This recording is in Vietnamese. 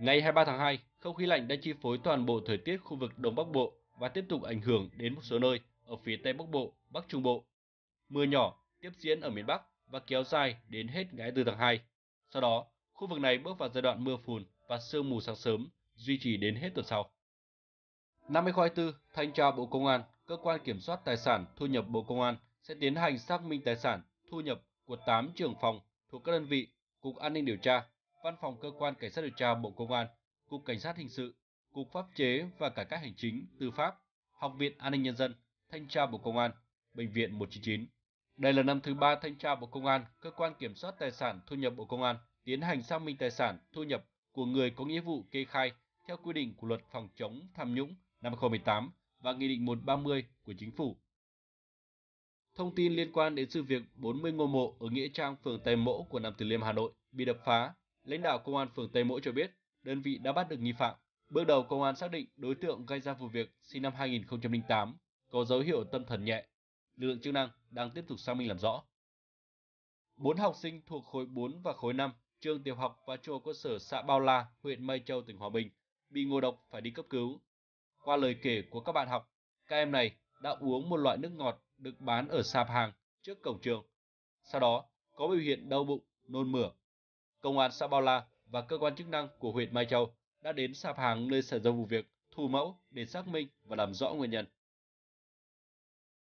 Ngày 23 tháng 2, không khí lạnh đã chi phối toàn bộ thời tiết khu vực Đông Bắc Bộ và tiếp tục ảnh hưởng đến một số nơi ở phía Tây Bắc Bộ, Bắc Trung Bộ. Mưa nhỏ tiếp diễn ở miền Bắc và kéo dài đến hết ngày 4 tháng 2. Sau đó, khu vực này bước vào giai đoạn mưa phùn và sương mù sáng sớm, duy trì đến hết tuần sau. 50 khoai Thanh tra Bộ Công an, Cơ quan Kiểm soát Tài sản Thu nhập Bộ Công an sẽ tiến hành xác minh tài sản thu nhập của 8 trưởng phòng thuộc các đơn vị Cục An ninh Điều tra, Văn phòng cơ quan cảnh sát điều tra Bộ Công an, Cục Cảnh sát hình sự, Cục Pháp chế và Cải cách hành chính, Tư pháp, Học viện An ninh nhân dân, Thanh tra Bộ Công an, Bệnh viện 199. Đây là năm thứ ba Thanh tra Bộ Công an, cơ quan kiểm soát tài sản thu nhập Bộ Công an tiến hành xác minh tài sản thu nhập của người có nghĩa vụ kê khai theo quy định của Luật phòng chống tham nhũng năm 2018 và Nghị định 130 của Chính phủ. Thông tin liên quan đến sự việc 40 ngôi mộ ở Nghĩa Trang, phường Tây Mỗ của Nam Từ Liêm, Hà Nội bị đập phá Lãnh đạo công an phường Tây Mỗ cho biết, đơn vị đã bắt được nghi phạm. Bước đầu công an xác định đối tượng gây ra vụ việc sinh năm 2008 có dấu hiệu tâm thần nhẹ. Lực lượng chức năng đang tiếp tục xác minh làm rõ. Bốn học sinh thuộc khối 4 và khối 5, trường tiểu học và trường cơ sở xã Bao La, huyện Mây Châu, tỉnh Hòa Bình, bị ngộ độc phải đi cấp cứu. Qua lời kể của các bạn học, các em này đã uống một loại nước ngọt được bán ở sạp hàng trước cổng trường. Sau đó, có biểu hiện đau bụng, nôn mửa, công an xã Bao La và cơ quan chức năng của huyện Mai Châu đã đến sạp hàng nơi xảy ra vụ việc, thu mẫu để xác minh và làm rõ nguyên nhân.